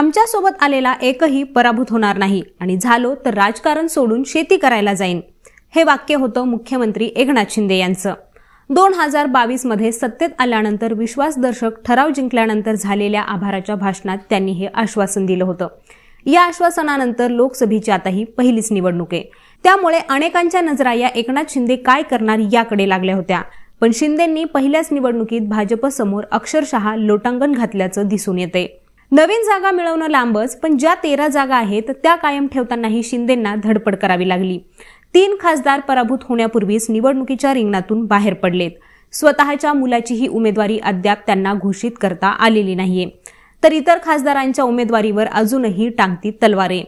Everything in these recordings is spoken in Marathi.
आमच्यासोबत आलेला एकही पराभूत होणार नाही आणि झालो तर राजकारण सोडून शेती करायला जाईन हे वाक्य होतं मुख्यमंत्री एकनाथ शिंदे यांचं दोन हजार मध्ये सत्तेत आल्यानंतर विश्वासदर्शक ठराव जिंकल्यानंतर झालेल्या आभाराच्या भाषणात त्यांनी हे आश्वासन दिलं होतं या आश्वासनानंतर लोकसभेची आताही पहिलीच निवडणूक आहे त्यामुळे अनेकांच्या नजरा या एकनाथ शिंदे काय करणार याकडे लागल्या होत्या पण शिंदेंनी पहिल्याच निवडणुकीत भाजपसमोर अक्षरशः लोटांगण घातल्याचं दिसून येते नवीन जागा मिळवणं लांबच पण ज्या तेरा जागा आहेत त्या कायम ठेवतानाही शिंदेंना धडपड करावी लागली तीन खासदार पराभूत होण्यापूर्वीच निवडणुकीच्या रिंगणातून बाहेर पडलेत स्वतःच्या मुलाचीही उमेदवारी अद्याप त्यांना घोषित करता आलेली नाहीये तर इतर खासदारांच्या उमेदवारीवर अजूनही टांगती तलवारे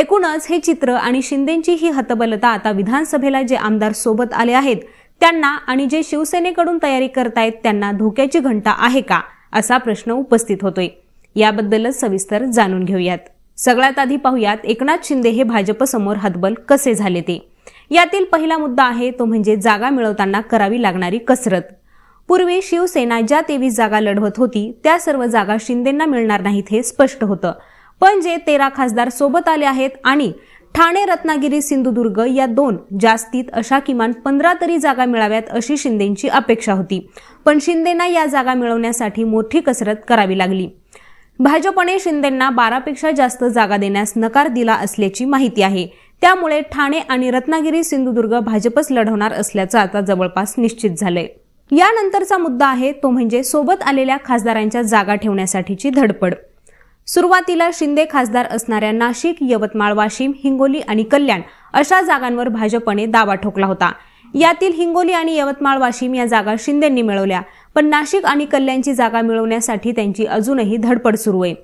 एकूणच हे चित्र आणि शिंदेची ही हतबलता आता विधानसभेला जे आमदार सोबत आले आहेत त्यांना आणि जे शिवसेनेकडून तयारी करतायत त्यांना धोक्याची घंटा आहे का असा प्रश्न उपस्थित होतोय याबद्दलच सविस्तर जाणून घेऊयात सगळ्यात आधी पाहूयात एकनाथ शिंदे हे भाजपसमोर हतबल कसे झाले ते यातील पहिला मुद्दा आहे तो म्हणजे जागा मिळवताना करावी लागणारी कसरत पूर्वी शिवसेना ज्या तेवीस जागा लढवत होती त्या सर्व जागा शिंदेंना मिळणार नाहीत हे स्पष्ट होतं पण जे तेरा खासदार सोबत आले आहेत आणि ठाणे रत्नागिरी सिंधुदुर्ग या दोन जास्तीत अशा किमान पंधरा तरी जागा मिळाव्यात अशी शिंदेची अपेक्षा होती पण शिंदेना या जागा मिळवण्यासाठी मोठी कसरत करावी लागली भाजपने शिंदेंना बारापेक्षा जास्त जागा देण्यास नकार दिला असल्याची माहिती आहे त्यामुळे ठाणे आणि रत्नागिरी सिंधुदुर्ग भाजपच लढवणार असल्याचं आता जवळपास निश्चित झालंय यानंतरचा मुद्दा आहे तो म्हणजे सोबत आलेल्या खासदारांच्या जागा ठेवण्यासाठीची धडपड सुरुवातीला शिंदे खासदार असणाऱ्या नाशिक यवतमाळ वाशिम हिंगोली आणि कल्याण अशा जागांवर भाजपने दावा ठोकला होता यातील हिंगोली आणि यवतमाळ वाशिम या जागा शिंदेंनी मिळवल्या पण नाशिक आणि कल्याणची जागा मिळवण्यासाठी त्यांची अजूनही धडपड सुरू आहे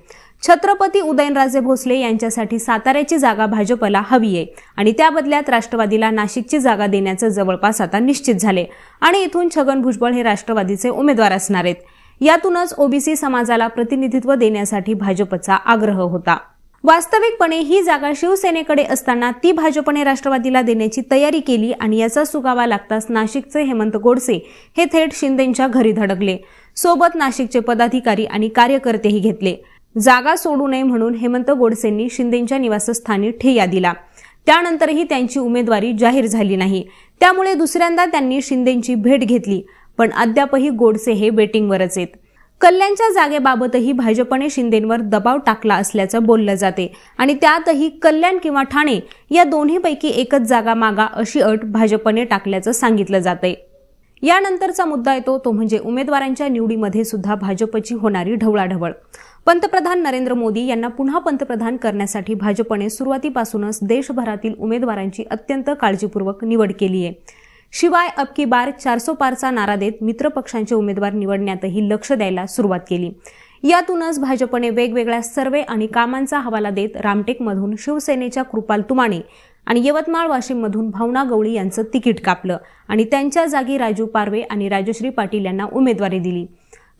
छत्रपती उदयनराजे भोसले यांच्यासाठी साताऱ्याची जागा भाजपला हवी आहे आणि त्या बदल्यात राष्ट्रवादीला नाशिकची जागा देण्याचं जवळपास आता निश्चित झाले आणि इथून छगन भुजबळ हे राष्ट्रवादीचे उमेदवार असणार आहेत यातूनच ओबीसी समाजाला प्रतिनिधित्व देण्यासाठी भाजपचा आग्रह होता वास्तविकपणे ही जागा शिवसेनेकडे असताना ती भाजपने राष्ट्रवादीला देण्याची तयारी केली आणि याचा सुगावा लागताच नाशिकचे हेमंत गोडसे हे थेट शिंदेंच्या घरी धडकले सोबत नाशिकचे पदाधिकारी आणि कार्यकर्तेही घेतले जागा सोडू नये म्हणून हेमंत गोडसेंनी शिंदेंच्या निवासस्थानी ठेया दिला त्यानंतरही त्यांची उमेदवारी जाहीर झाली नाही त्यामुळे दुसऱ्यांदा त्यांनी शिंदेंची भेट घेतली पण अद्यापही गोडसे हे बेटिंगवरच आहेत कल्याणच्या जागेबाबतही भाजपने शिंदेंवर दबाव टाकला असल्याचं बोललं जाते आणि त्यातही कल्याण किंवा ठाणे या दोन्हीपैकी एकच जागा मागा अशी अट भाजपने टाकल्याचं सांगितलं जाते यानंतरचा मुद्दा येतो तो म्हणजे उमेदवारांच्या निवडीमध्ये सुद्धा भाजपची होणारी ढवळाढवळ पंतप्रधान नरेंद्र मोदी यांना पुन्हा पंतप्रधान करण्यासाठी भाजपने सुरुवातीपासूनच देशभरातील उमेदवारांची अत्यंत काळजीपूर्वक निवड केली आहे शिवाय अब की बार चारसो पारचा नारा देत मित्रपक्षांचे उमेदवार निवडण्यातही लक्ष द्यायला सुरुवात केली यातूनच भाजपने वेगवेगळ्या सर्वे आणि कामांचा हवाला देत रामटेकमधून शिवसेनेच्या कृपाल तुमाणे आणि यवतमाळ वाशिममधून भावना गवळी यांचं तिकीट कापलं आणि त्यांच्या जागी राजू पारवे आणि राजश्री पाटील यांना उमेदवारी दिली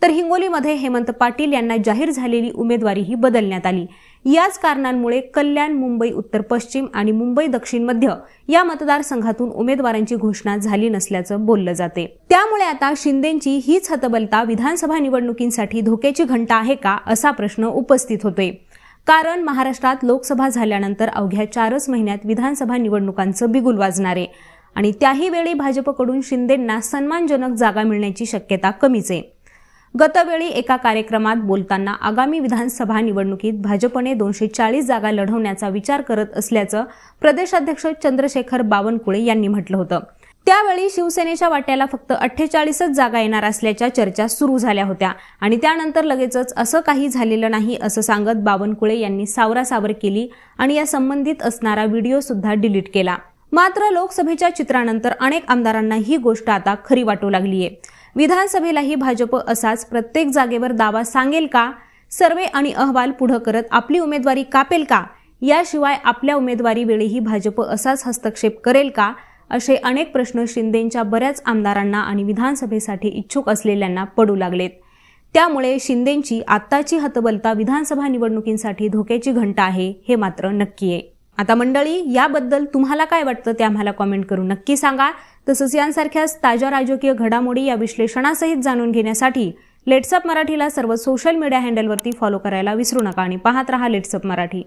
तर हिंगोलीमध्ये हेमंत पाटील यांना जाहीर झालेली उमेदवारीही बदलण्यात आली याच कारणांमुळे कल्याण मुंबई उत्तर पश्चिम आणि मुंबई दक्षिण मध्य या मतदारसंघातून उमेदवारांची घोषणा झाली नसल्याचं बोललं जाते त्यामुळे आता शिंदेची हीच हतबलता विधानसभा निवडणुकींसाठी धोक्याची घंटा आहे का असा प्रश्न उपस्थित होतोय कारण महाराष्ट्रात लोकसभा झाल्यानंतर अवघ्या चारच महिन्यात विधानसभा निवडणुकांचं बिगुल वाजणार आहे आणि त्याही वेळी भाजपकडून शिंदेंना सन्मानजनक जागा मिळण्याची शक्यता कमीच आहे गतवेळी एका कार्यक्रमात बोलताना आगामी विधानसभा निवडणुकीत भाजपने दोनशे चाळीस जागा लढवण्याचा विचार करत असल्याचं प्रदेशाध्यक्ष चंद्रशेखर बावनकुळे यांनी म्हटलं होतं त्यावेळी शिवसेनेच्या वाट्याला फक्त अठ्ठेचाळीसच जागा येणार असल्याच्या चर्चा सुरू झाल्या होत्या आणि त्यानंतर लगेचच असं काही झालेलं नाही असं सांगत बावनकुळे यांनी सावरासावर केली आणि या संबंधित असणारा व्हिडिओ सुद्धा डिलीट केला मात्र लोकसभेच्या चित्रानंतर अनेक आमदारांना ही गोष्ट आता खरी वाटू आहे विधानसभेलाही भाजप असाच प्रत्येक जागेवर दावा सांगेल का सर्वे आणि अहवाल पुढं करत आपली उमेदवारी कापेल का याशिवाय आपल्या उमेदवारीवेळीही भाजप असाच हस्तक्षेप करेल का असे अनेक प्रश्न शिंदेंच्या बऱ्याच आमदारांना आणि विधानसभेसाठी इच्छुक असलेल्यांना पडू लागलेत त्यामुळे शिंदेंची आत्ताची हतबलता विधानसभा निवडणुकींसाठी धोक्याची घंटा आहे हे मात्र नक्की आहे आता मंडळी याबद्दल तुम्हाला काय वाटतं ते आम्हाला कॉमेंट करून नक्की सांगा तसंच यांसारख्याच ताज्या राजकीय घडामोडी या विश्लेषणासहित जाणून घेण्यासाठी लेट्सअप मराठीला सर्व सोशल मीडिया हँडलवरती फॉलो करायला विसरू नका आणि पाहत रहा लेट्सअप मराठी